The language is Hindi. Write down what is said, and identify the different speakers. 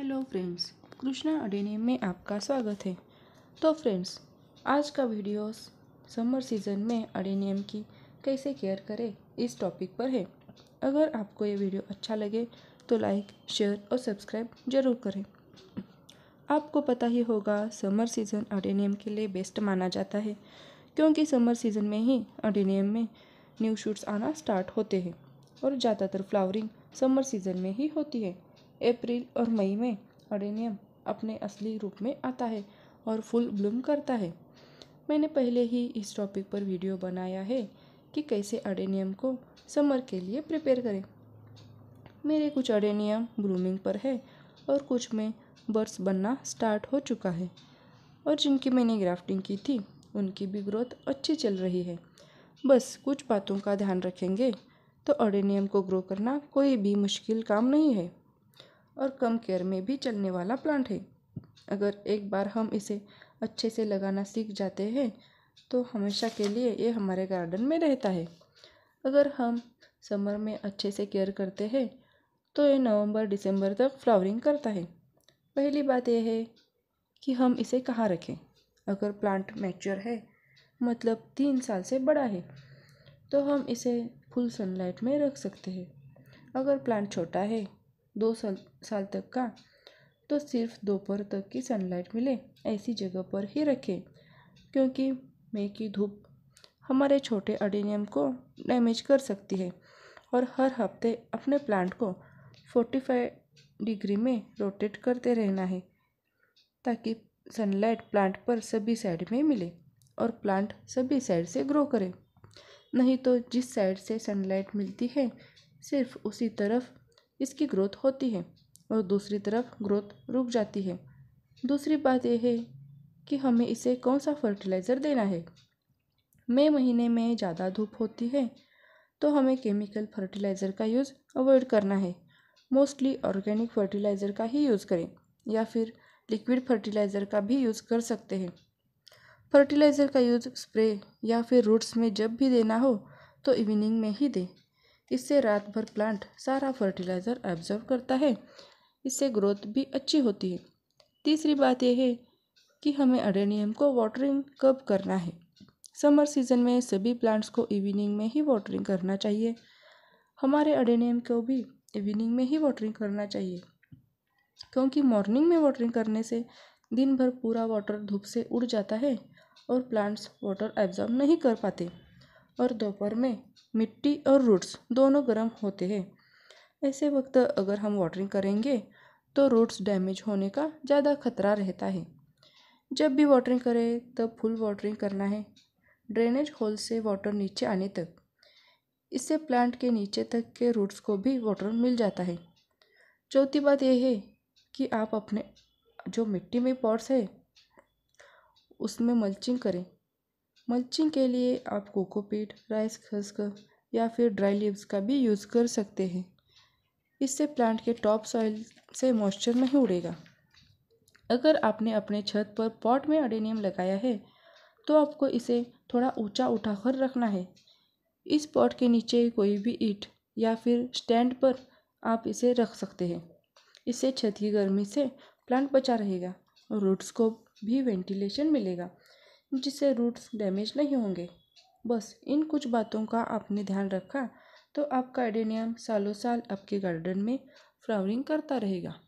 Speaker 1: हेलो फ्रेंड्स कृष्णा अडेने में आपका स्वागत है तो फ्रेंड्स आज का वीडियो समर सीज़न में अडेनियम की कैसे केयर करें इस टॉपिक पर है अगर आपको ये वीडियो अच्छा लगे तो लाइक शेयर और सब्सक्राइब जरूर करें आपको पता ही होगा समर सीज़न अडेनियम के लिए बेस्ट माना जाता है क्योंकि समर सीज़न में ही अडेनियम में न्यू शूट्स आना स्टार्ट होते हैं और ज़्यादातर फ्लावरिंग समर सीज़न में ही होती है अप्रैल और मई में अडेनियम अपने असली रूप में आता है और फुल ब्लूम करता है मैंने पहले ही इस टॉपिक पर वीडियो बनाया है कि कैसे अडेनियम को समर के लिए प्रिपेयर करें मेरे कुछ अडेनियम ब्लूमिंग पर है और कुछ में बर्ड्स बनना स्टार्ट हो चुका है और जिनकी मैंने ग्राफ्टिंग की थी उनकी भी ग्रोथ अच्छी चल रही है बस कुछ बातों का ध्यान रखेंगे तो अडेनियम को ग्रो करना कोई भी मुश्किल काम नहीं है और कम केयर में भी चलने वाला प्लांट है अगर एक बार हम इसे अच्छे से लगाना सीख जाते हैं तो हमेशा के लिए ये हमारे गार्डन में रहता है अगर हम समर में अच्छे से केयर करते हैं तो ये नवंबर दिसंबर तक फ्लावरिंग करता है पहली बात यह है कि हम इसे कहाँ रखें अगर प्लांट मैच्योर है मतलब तीन साल से बड़ा है तो हम इसे फुल सनलाइट में रख सकते हैं अगर प्लांट छोटा है दो साल साल तक का तो सिर्फ दोपहर तक की सनलाइट मिले ऐसी जगह पर ही रखें क्योंकि मई की धूप हमारे छोटे अडीनियम को डैमेज कर सकती है और हर हफ्ते अपने प्लांट को फोर्टी फाइव डिग्री में रोटेट करते रहना है ताकि सनलाइट प्लांट पर सभी साइड में मिले और प्लांट सभी साइड से ग्रो करे नहीं तो जिस साइड से सनलाइट मिलती है सिर्फ उसी तरफ इसकी ग्रोथ होती है और दूसरी तरफ ग्रोथ रुक जाती है दूसरी बात यह है कि हमें इसे कौन सा फर्टिलाइज़र देना है मई महीने में ज़्यादा धूप होती है तो हमें केमिकल फर्टिलाइज़र का यूज़ अवॉइड करना है मोस्टली ऑर्गेनिक फर्टिलाइज़र का ही यूज़ करें या फिर लिक्विड फर्टिलाइज़र का भी यूज़ कर सकते हैं फर्टिलाइज़र का यूज़ स्प्रे या फिर रूट्स में जब भी देना हो तो इवनिंग में ही दें इससे रात भर प्लांट सारा फर्टिलाइज़र एब्जॉर्व करता है इससे ग्रोथ भी अच्छी होती है तीसरी बात यह है कि हमें अडेनियम को वाटरिंग कब करना है समर सीजन में सभी प्लांट्स को इवनिंग में ही वाटरिंग करना चाहिए हमारे अडेनियम को भी इवनिंग में ही वाटरिंग करना चाहिए क्योंकि मॉर्निंग में वाटरिंग करने से दिन भर पूरा वाटर धूप से उड़ जाता है और प्लांट्स वाटर एब्जॉर्ब नहीं कर पाते और दोपहर में मिट्टी और रूट्स दोनों गर्म होते हैं ऐसे वक्त अगर हम वाटरिंग करेंगे तो रूट्स डैमेज होने का ज़्यादा खतरा रहता है जब भी वाटरिंग करें तब फुल वाटरिंग करना है ड्रेनेज होल से वाटर नीचे आने तक इससे प्लांट के नीचे तक के रूट्स को भी वाटर मिल जाता है चौथी बात यह है कि आप अपने जो मिट्टी में पॉट्स है उसमें मल्चिंग करें मल्चिंग के लिए आप कोकोपीट राइस खसखस या फिर ड्राई लीव्स का भी यूज़ कर सकते हैं इससे प्लांट के टॉप सॉइल से मॉइस्चर नहीं उड़ेगा अगर आपने अपने छत पर पॉट में अडेनियम लगाया है तो आपको इसे थोड़ा ऊंचा उठाकर रखना है इस पॉट के नीचे कोई भी ईट या फिर स्टैंड पर आप इसे रख सकते हैं इससे छत की गर्मी से प्लांट बचा रहेगा और रूट्स को भी वेंटिलेशन मिलेगा जिससे रूट्स डैमेज नहीं होंगे बस इन कुछ बातों का आपने ध्यान रखा तो आपका एडेनियम सालों साल आपके गार्डन में फ्लावरिंग करता रहेगा